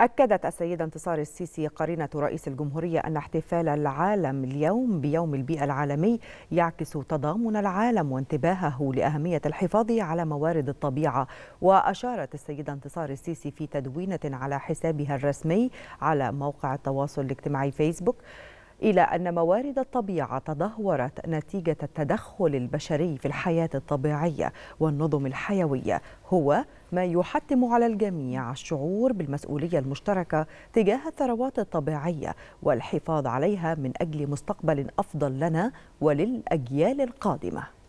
أكدت السيدة انتصار السيسي قرينة رئيس الجمهورية أن احتفال العالم اليوم بيوم البيئة العالمي يعكس تضامن العالم وانتباهه لأهمية الحفاظ على موارد الطبيعة وأشارت السيدة انتصار السيسي في تدوينة على حسابها الرسمي على موقع التواصل الاجتماعي فيسبوك إلى أن موارد الطبيعة تدهورت نتيجة التدخل البشري في الحياة الطبيعية والنظم الحيوية هو ما يحتم على الجميع الشعور بالمسؤولية المشتركة تجاه الثروات الطبيعية والحفاظ عليها من أجل مستقبل أفضل لنا وللأجيال القادمة